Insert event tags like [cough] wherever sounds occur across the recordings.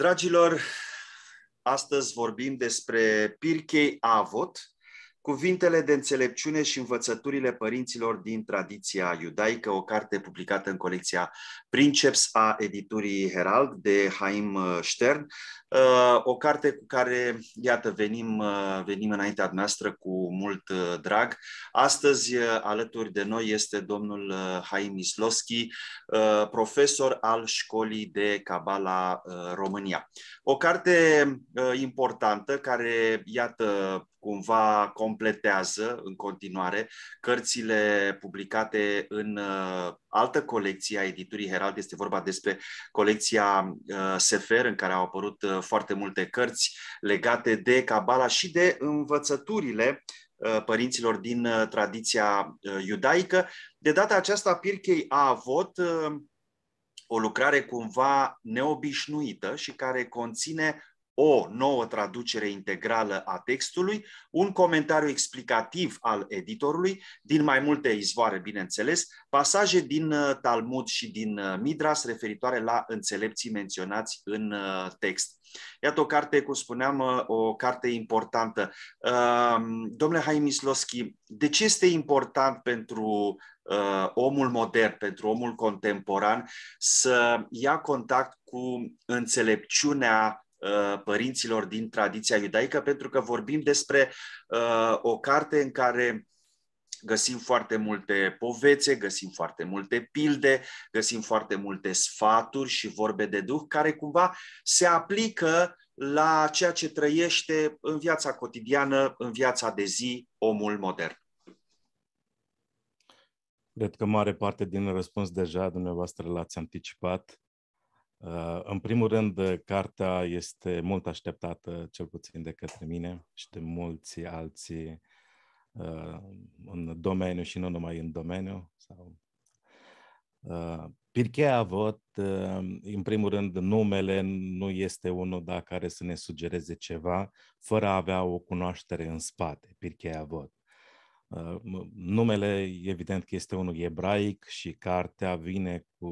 Dragilor, astăzi vorbim despre Pirkei Avot, Cuvintele de înțelepciune și învățăturile părinților din tradiția iudaică, o carte publicată în colecția Princeps a editurii Herald de Haim uh, Stern, uh, o carte cu care, iată, venim, uh, venim înaintea noastră cu mult drag. Astăzi, alături de noi, este domnul Haim Isloschi, profesor al Școlii de Cabala România. O carte importantă care, iată, cumva completează în continuare cărțile publicate în uh, altă colecție a editurii Herald. Este vorba despre colecția uh, Sefer, în care au apărut uh, foarte multe cărți legate de Cabala și de învățăturile uh, părinților din uh, tradiția uh, iudaică. De data aceasta, Pirchei a avut o lucrare cumva neobișnuită și care conține o nouă traducere integrală a textului, un comentariu explicativ al editorului, din mai multe izvoare, bineînțeles, pasaje din uh, Talmud și din uh, Midras referitoare la înțelepții menționați în uh, text. Iată o carte, cum spuneam, o carte importantă. Um, domnule Haimisloschi, de ce este important pentru omul modern, pentru omul contemporan, să ia contact cu înțelepciunea Uh, părinților din tradiția iudaică, pentru că vorbim despre uh, o carte în care găsim foarte multe povețe, găsim foarte multe pilde, găsim foarte multe sfaturi și vorbe de duh care cumva se aplică la ceea ce trăiește în viața cotidiană, în viața de zi, omul modern. Cred că mare parte din răspuns deja dumneavoastră l-ați anticipat. În primul rând, cartea este mult așteptată, cel puțin de către mine și de mulți alții uh, în domeniu și nu numai în domeniu. Sau... Uh, Pirche a avut, uh, în primul rând, numele nu este unul da care să ne sugereze ceva fără a avea o cunoaștere în spate. Pirche a avut. Uh, numele, evident că este unul ebraic și cartea vine cu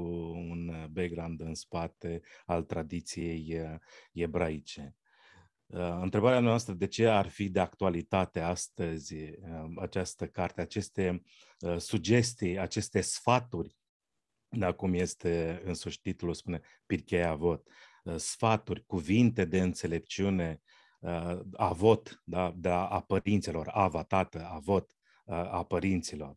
un uh, background în spate al tradiției uh, ebraice. Întrebarea noastră de ce ar fi de actualitate astăzi această carte, aceste sugestii, aceste sfaturi, dacă cum este însuși titlul, spune Pirchei Avot, sfaturi, cuvinte de înțelepciune, avot, da, de a părinților, avatată, avot, a părinților.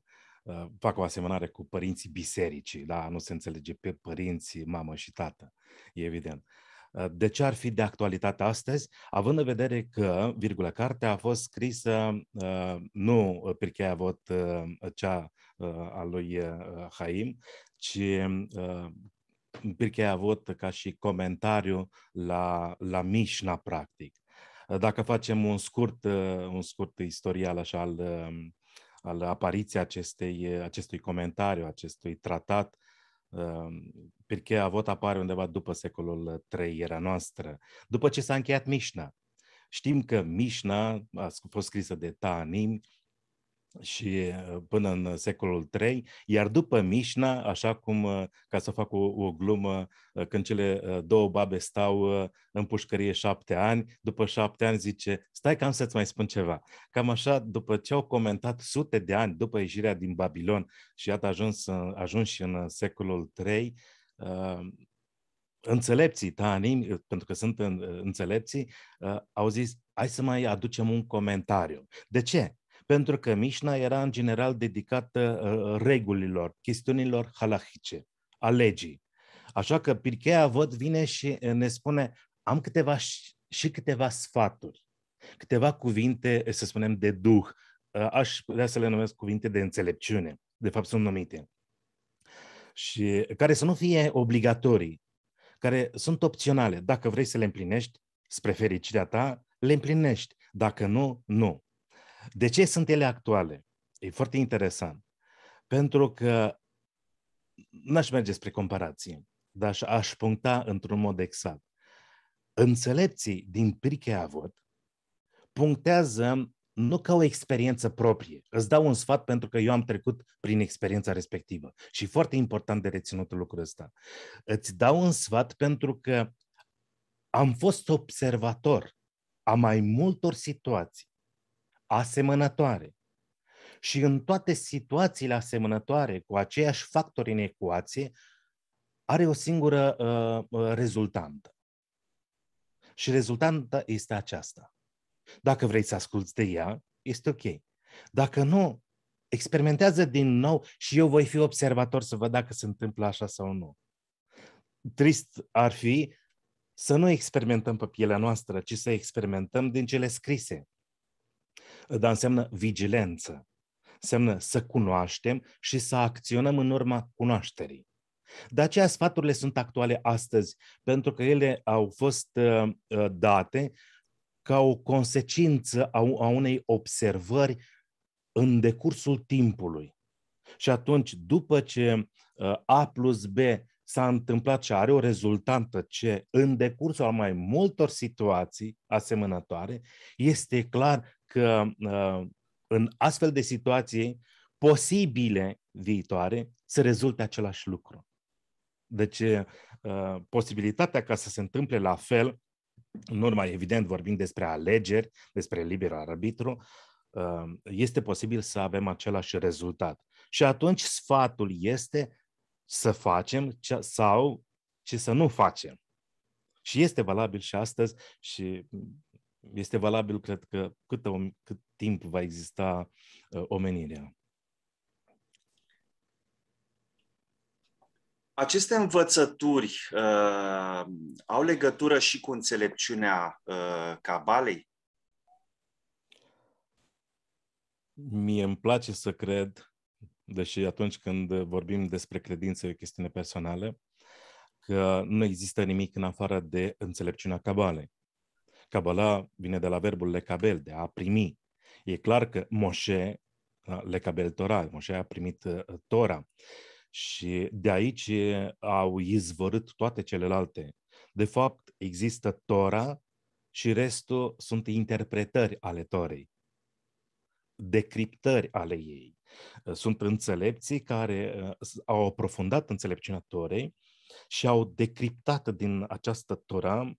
Fac o asemănare cu părinții bisericii, da? nu se înțelege pe părinții, mamă și tată, e evident. De ce ar fi de actualitate astăzi, având în vedere că, virgulă, cartea a fost scrisă nu Pircheia Vot, cea a lui Haim, ci a avut ca și comentariu la, la Mișna, practic. Dacă facem un scurt, un scurt istorial așa al al apariției acestei, acestui comentariu, acestui tratat. pentru că Avot apare undeva după secolul III era noastră, după ce s-a încheiat Mișna. Știm că Mișna a fost scrisă de Taanim, și uh, până în uh, secolul III, iar după Mișna, așa cum, uh, ca să fac o, o glumă, când cele două babe stau în pușcărie șapte ani, după șapte ani zice, stai că am să-ți mai spun ceva. Cam așa, după ce au comentat sute de ani după ieșirea din Babilon și iată ajuns, ajuns și în secolul III, înțelepții tanim, pentru că sunt înțelepții, au zis, hai să mai aducem un comentariu. De ce? pentru că Mișna era în general dedicată ă, ă, regulilor, chestiunilor halahice, a legii. Așa că Pirkei Avot vine și ă, ne spune, am câteva și câteva sfaturi, câteva cuvinte, să spunem, de duh. Aș putea să le numesc cuvinte de înțelepciune, de fapt sunt numite. Și care să nu fie obligatorii, care sunt opționale. Dacă vrei să le împlinești, spre fericirea ta, le împlinești. Dacă nu, nu. De ce sunt ele actuale? E foarte interesant. Pentru că n-aș merge spre comparații, dar aș, puncta într-un mod exact. Înțelepții din Pricheavot punctează nu ca o experiență proprie. Îți dau un sfat pentru că eu am trecut prin experiența respectivă. Și foarte important de reținut lucrul ăsta. Îți dau un sfat pentru că am fost observator a mai multor situații asemănătoare. Și în toate situațiile asemănătoare, cu aceiași factori în ecuație, are o singură uh, rezultantă. Și rezultanta este aceasta. Dacă vrei să asculți de ea, este ok. Dacă nu, experimentează din nou și eu voi fi observator să văd dacă se întâmplă așa sau nu. Trist ar fi să nu experimentăm pe pielea noastră, ci să experimentăm din cele scrise dar înseamnă vigilență. Înseamnă să cunoaștem și să acționăm în urma cunoașterii. De aceea sfaturile sunt actuale astăzi, pentru că ele au fost uh, uh, date ca o consecință a unei observări în decursul timpului. Și atunci, după ce uh, A plus B s-a întâmplat și are o rezultantă ce, în decursul al mai multor situații asemănătoare, este clar că ă, în astfel de situații posibile viitoare să rezulte același lucru. Deci, ă, posibilitatea ca să se întâmple la fel, în urma, evident, vorbim despre alegeri, despre liber arbitru, ă, este posibil să avem același rezultat. Și atunci sfatul este să facem ce, sau ce să nu facem. Și este valabil și astăzi și este valabil, cred că, cât, cât timp va exista uh, omenirea. Aceste învățături uh, au legătură și cu înțelepciunea uh, cabalei? Mie îmi place să cred deși atunci când vorbim despre credință e o chestiune personală, că nu există nimic în afară de înțelepciunea cabalei. Cabala vine de la verbul lecabel, de a primi. E clar că Moșe, lecabel Torah, Moșe a primit uh, Tora. Și de aici au izvorât toate celelalte. De fapt, există Tora și restul sunt interpretări ale Torei, decriptări ale ei. Sunt înțelepții care au aprofundat înțelepciunea Torei și au decriptat din această Tora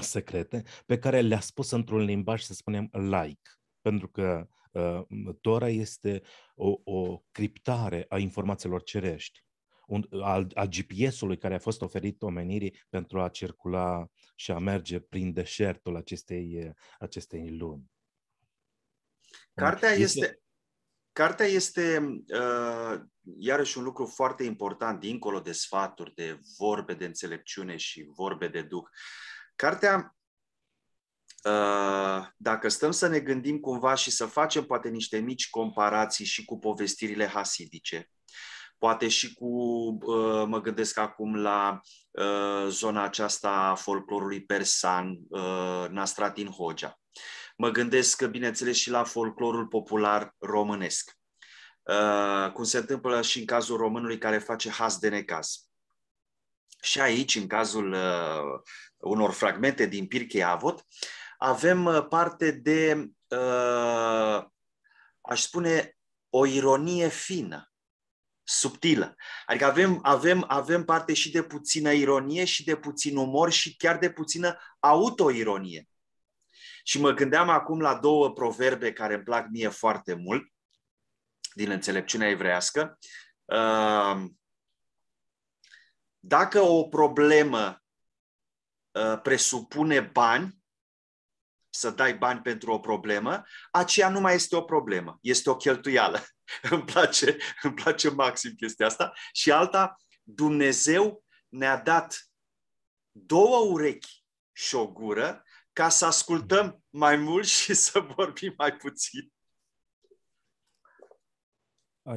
secrete pe care le-a spus într-un limbaj, să spunem, laic. Pentru că Tora este o, o criptare a informațiilor cerești un, al, al GPS-ului care a fost oferit omenirii pentru a circula și a merge prin deșertul acestei, acestei luni. Deci Cartea este, este Cartea este uh, iarăși un lucru foarte important, dincolo de sfaturi, de vorbe de înțelepciune și vorbe de duh. Cartea, uh, dacă stăm să ne gândim cumva și să facem poate niște mici comparații și cu povestirile hasidice, poate și cu, uh, mă gândesc acum la uh, zona aceasta a folclorului persan, uh, Nastratin Hoja, Mă gândesc, bineînțeles, și la folclorul popular românesc. Uh, cum se întâmplă și în cazul românului care face has de necaz. Și aici, în cazul uh, unor fragmente din Pirchei Avot, avem uh, parte de, uh, aș spune, o ironie fină, subtilă. Adică avem, avem, avem parte și de puțină ironie, și de puțin umor, și chiar de puțină autoironie. Și mă gândeam acum la două proverbe care îmi plac mie foarte mult din înțelepciunea evrească. Uh, dacă o problemă uh, presupune bani, să dai bani pentru o problemă, aceea nu mai este o problemă, este o cheltuială. [laughs] îmi, place, îmi place maxim chestia asta. Și alta, Dumnezeu ne-a dat două urechi și o gură ca să ascultăm mai mult și [laughs] să vorbim mai puțin.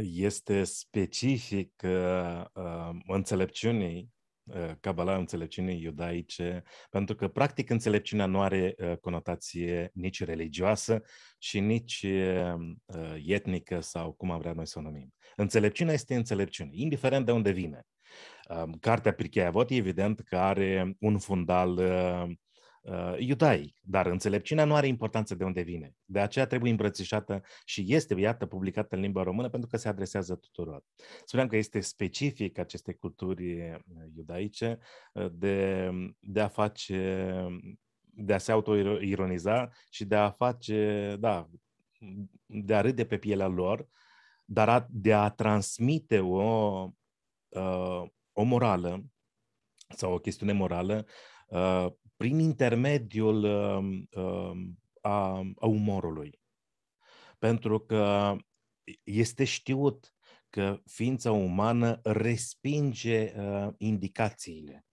Este specific uh, uh, înțelepciunii uh, cabala înțelepciunii iudaice, pentru că, practic, înțelepciunea nu are uh, conotație nici religioasă și nici uh, etnică sau cum am vrea noi să o numim. Înțelepciunea este înțelepciune, indiferent de unde vine. Um, Cartea Pricheavot, evident, că are un fundal Uh, iudaic, dar înțelepciunea nu are importanță de unde vine. De aceea trebuie îmbrățișată și este, iată, publicată în limba română pentru că se adresează tuturor. Spuneam că este specific aceste culturi uh, iudaice uh, de, de a face de a se autoironiza și de a face, da, de a râde pe pielea lor, dar a, de a transmite o, o morală sau o chestiune morală Uh, prin intermediul um, um, a, a umorului. Pentru că este știut că ființa umană respinge uh, indicațiile.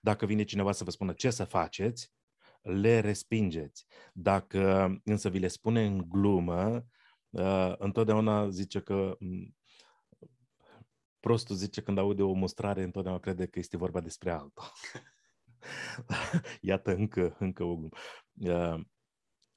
Dacă vine cineva să vă spună ce să faceți, le respingeți. Dacă însă vi le spune în glumă, uh, întotdeauna zice că mm, prostul zice când aude o mustrare, întotdeauna crede că este vorba despre altul. [laughs] [laughs] Iată încă, încă o glumă. Ehm,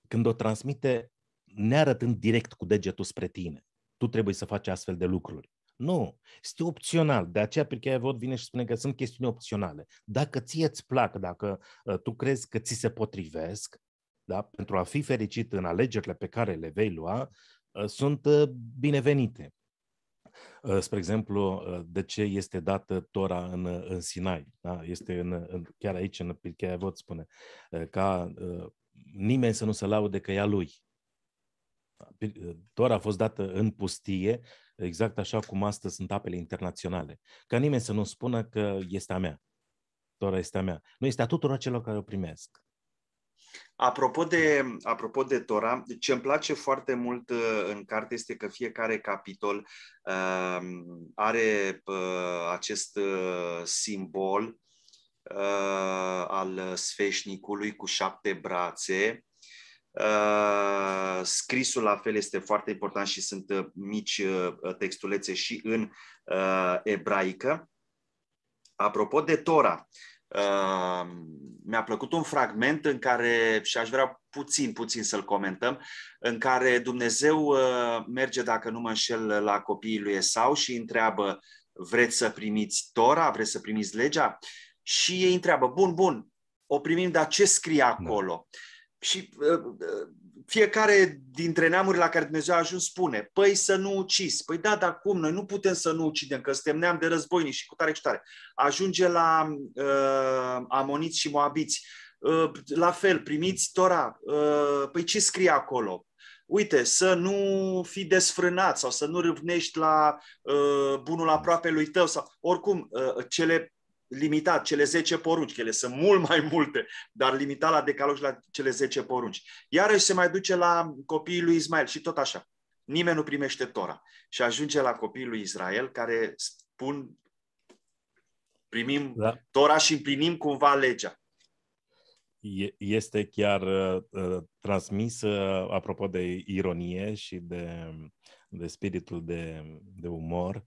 când o transmite nearătând direct cu degetul spre tine, tu trebuie să faci astfel de lucruri. Nu, este opțional. De aceea pentru că ai vot, vine și spune că sunt chestiuni opționale. Dacă ție îți plac, dacă ă, tu crezi că ți se potrivesc, da, pentru a fi fericit în alegerile pe care le vei lua, ă, sunt ă, binevenite. Ă, spre exemplu, ă, de ce este dată Tora în, în Sinai. Da? Este în, în, chiar aici, în Pirkei Avot, spune, ă, ca nimeni să nu se laude că e a lui. Da, Tora a fost dată în pustie, exact așa cum astăzi sunt apele internaționale. Ca nimeni să nu spună că este a mea. Tora este a mea. Nu este a tuturor celor care o primesc. Apropo de, apropo de Tora, ce îmi place foarte mult uh, în carte este că fiecare capitol uh, are uh, acest uh, simbol uh, al sfeșnicului cu șapte brațe. Uh, scrisul la fel este foarte important și sunt uh, mici uh, textulețe și în uh, ebraică. Apropo de Tora, uh, Ehm, mi-a plăcut un fragment în care, și aș vrea puțin, puțin să-l comentăm, în care Dumnezeu uh, merge, dacă nu mă înșel, la copiii lui Esau și întreabă, vreți să primiți Tora, vreți să primiți legea? Și ei întreabă, bun, bun, o primim, dar ce scrie acolo? Da. Și uh, fiecare dintre neamurile la care Dumnezeu a ajuns spune, păi să nu ucizi. Păi da, dar cum? Noi nu putem să nu ucidem, că suntem neam de războini și cu tare și tare. Ajunge la uh, amoniți și moabiți. Uh, la fel, primiți Tora. Uh, păi ce scrie acolo? Uite, să nu fii desfrânat sau să nu râvnești la uh, bunul aproape lui tău. Sau, oricum, uh, cele limitat cele 10 porunci, că ele sunt mult mai multe, dar limitat la decalog și la cele 10 porunci. Iarăși se mai duce la copiii lui Ismael și tot așa. Nimeni nu primește Tora. Și ajunge la copiii lui Israel care spun primim da. Tora și împlinim cumva legea. Este chiar uh, uh transmis, uh, apropo de ironie și de, de spiritul de, de umor,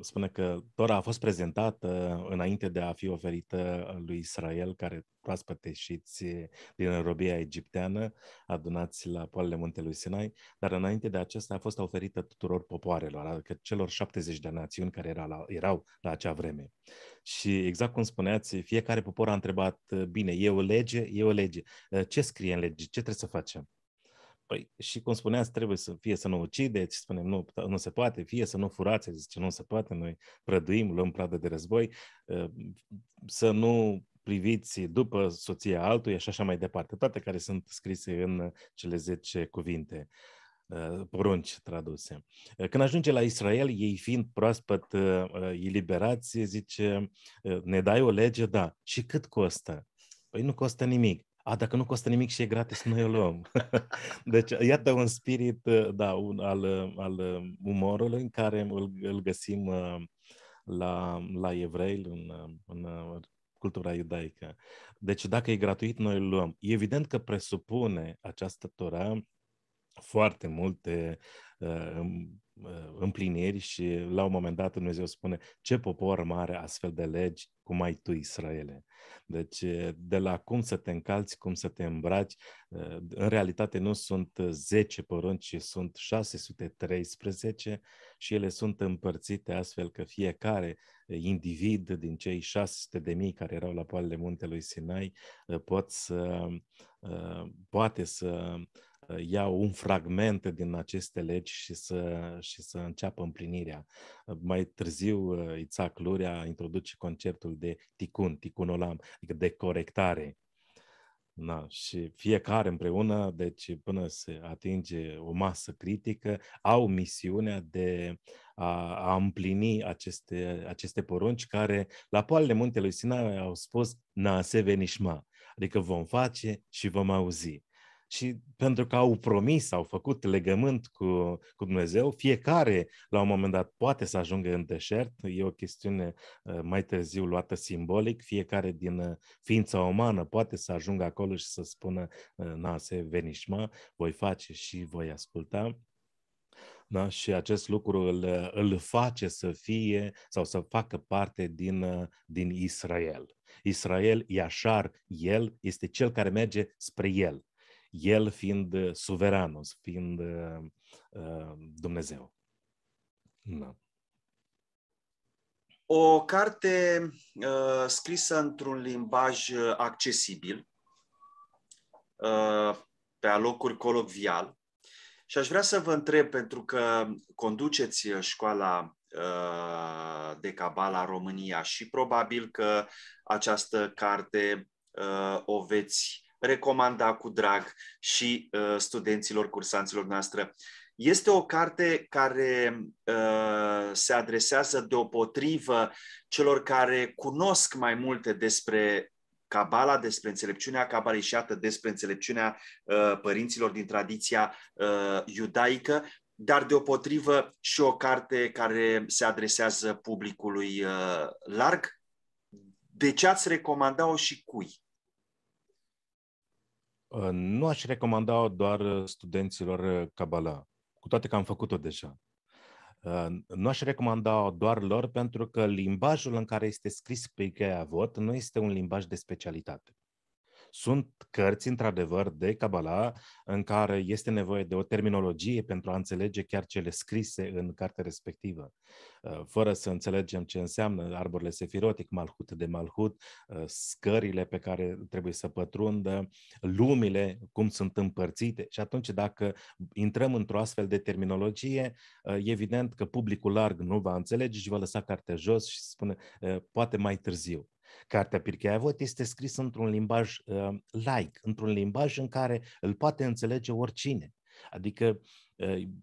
spune că Tora a fost prezentată înainte de a fi oferită lui Israel, care proaspăte ieșiți din robia egipteană, adunați la poalele muntelui Sinai, dar înainte de acesta a fost oferită tuturor popoarelor, adică celor 70 de națiuni care era la, erau la acea vreme. Și exact cum spuneați, fiecare popor a întrebat, bine, e o lege, e o lege, ce scrie în lege, ce trebuie să facem? Păi, și cum spuneați, trebuie să fie să nu ucideți, spunem nu, da, nu se poate, fie să nu furați, zice nu se poate, noi prăduim, luăm pradă de război, ă, să nu priviți după soția altuia și așa mai departe, toate care sunt scrise în cele 10 cuvinte ă, porunci traduse. Ă, când ajunge la Israel, ei fiind proaspăt eliberați, zice, ne dai o lege? Da. Și cât costă? Păi nu costă nimic a, dacă nu costă nimic și e gratis, noi o luăm. [laughs] deci, iată un spirit uh, da, un, al, uh, al uh, umorului în care îl, îl găsim la, la evrei, în, în cultura iudaică. Deci, dacă e gratuit, noi îl luăm. Evident că presupune această Torah foarte multe uh, împliniri și la un moment dat Dumnezeu spune ce popor mare astfel de legi cum ai tu, Israele. Deci, de la cum să te încalți, cum să te îmbraci, în realitate nu sunt 10 porunci, ci sunt 613 și ele sunt împărțite astfel că fiecare individ din cei 600 de mii care erau la poalele muntelui Sinai pot să, poate să iau un fragment din aceste legi și să, și să înceapă împlinirea. Mai târziu, uh, Isaac Luria introduce conceptul de ticun, ticunolam, adică de corectare. Na, și fiecare împreună, deci până se atinge o masă critică, au misiunea de a, a împlini aceste, aceste porunci care la poalele muntelui Sinai au spus na se venishma, adică vom face și vom auzi și pentru că au promis, au făcut legământ cu, cu Dumnezeu, fiecare la un moment dat poate să ajungă în deșert, e o chestiune uh, mai târziu luată simbolic, fiecare din uh, ființa umană poate să ajungă acolo și să spună, uh, se venișma, voi face și voi asculta. Da? Și acest lucru îl, îl face să fie sau să facă parte din, din Israel. Israel, Iașar, el este cel care merge spre el el fiind uh, suveranul, fiind uh, uh, Dumnezeu. Da. O carte uh, scrisă într-un limbaj uh, accesibil, uh, pe alocuri colocvial, și aș vrea să vă întreb, pentru că conduceți școala de Cabala România și probabil că această carte o veți recomanda cu drag și uh, studenților, cursanților noastre. Este o carte care uh, se adresează deopotrivă celor care cunosc mai multe despre Cabala, despre înțelepciunea cabalei și iată despre înțelepciunea uh, părinților din tradiția uh, iudaică, dar deopotrivă și o carte care se adresează publicului uh, larg. De ce ați recomanda-o și cui? Ă, nu aș recomanda doar ă, studenților ă, Kabbalah, cu toate că am făcut-o deja. Nu aș recomanda doar lor pentru că limbajul în care este scris pe Ikea Vot nu este un limbaj de specialitate. Sunt cărți, într-adevăr, de Kabbalah în care este nevoie de o terminologie pentru a înțelege chiar cele scrise în cartea respectivă. Uh, fără să înțelegem ce înseamnă arborele sefirotic, malhut de malhut, uh, scările pe care trebuie să pătrundă, lumile, cum sunt împărțite. Și atunci, dacă intrăm într-o astfel de terminologie, uh, evident că publicul larg nu va înțelege și va lăsa cartea jos și spune poate mai târziu. Cartea Avot este scrisă într-un limbaj uh, laic, într-un limbaj în care îl poate înțelege oricine. Adică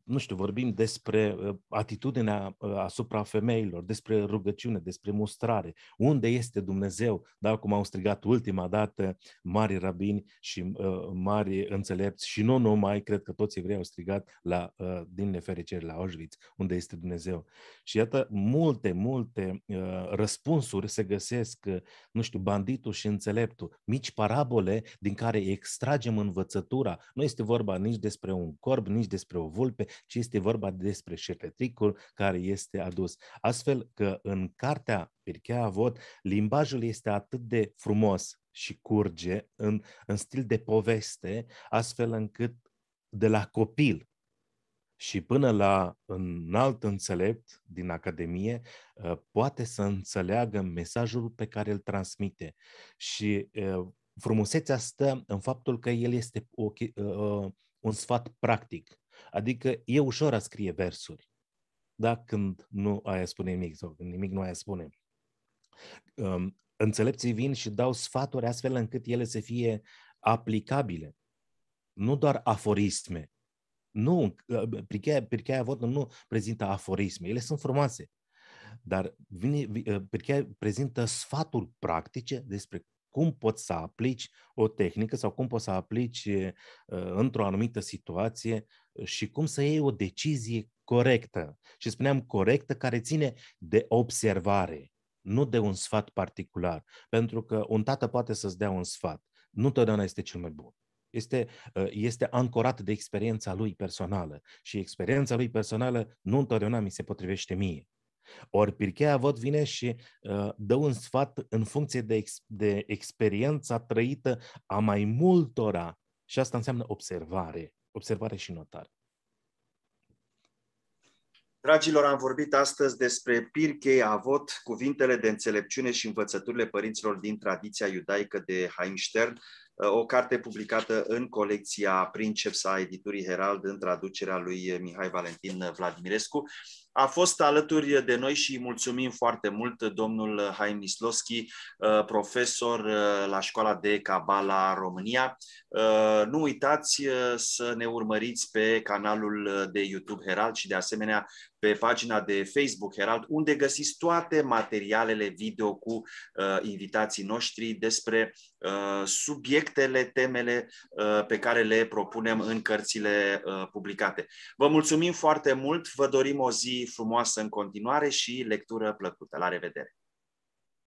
nu știu, vorbim despre uh, atitudinea uh, asupra femeilor, despre rugăciune, despre mustrare, unde este Dumnezeu, da, cum au strigat ultima dată mari rabini și uh, mari înțelepți și nu numai, cred că toți evrei au strigat la, uh, din nefericire la Auschwitz, unde este Dumnezeu. Și iată, multe, multe uh, răspunsuri se găsesc, uh, nu știu, banditul și înțeleptul, mici parabole din care extragem învățătura. Nu este vorba nici despre un corb, nici despre o vulpe, ci este vorba despre șerpetricul care este adus. Astfel că în cartea Pirchea Avot, limbajul este atât de frumos și curge în, în stil de poveste, astfel încât de la copil și până la un alt înțelept din Academie ă, poate să înțeleagă mesajul pe care îl transmite. Și ă, frumusețea stă în faptul că el este o, ă, un sfat practic. Adică e ușor a scrie versuri, da? când nu aia spune nimic sau când nimic nu aia spune. Um, înțelepții vin și dau sfaturi astfel încât ele să fie aplicabile. Nu doar aforisme. Nu, Pircheia, Pircheia Vodnă nu prezintă aforisme, ele sunt frumoase. Dar vine, uh, Pircheia prezintă sfaturi practice despre cum poți să aplici o tehnică sau cum poți să aplici uh, într-o anumită situație și cum să iei o decizie corectă. Și spuneam corectă care ține de observare, nu de un sfat particular. Pentru că un tată poate să-ți dea un sfat. Nu totdeauna este cel mai bun. Este, uh, este ancorat de experiența lui personală și experiența lui personală nu întotdeauna mi se potrivește mie. Ori Pirchea Avot vine și uh, dă un sfat în funcție de, ex- de experiența trăită a mai multora și asta înseamnă observare observare și notare. Dragilor, am vorbit astăzi despre Pirkei Avot, cuvintele de înțelepciune și învățăturile părinților din tradiția iudaică de Heimstern, uh, o carte publicată în colecția Princeps a editurii Herald în traducerea lui Mihai Valentin Vladimirescu. A fost alături de noi și mulțumim foarte mult domnul Haim Nisloschi, uh, profesor uh, la Școala de Cabala România. Uh, nu uitați să ne urmăriți pe canalul de YouTube Herald și de asemenea pe pagina de Facebook Herald, unde găsiți toate materialele video cu invitații noștri despre subiectele, temele pe care le propunem în cărțile publicate. Vă mulțumim foarte mult, vă dorim o zi frumoasă în continuare și lectură plăcută. La revedere!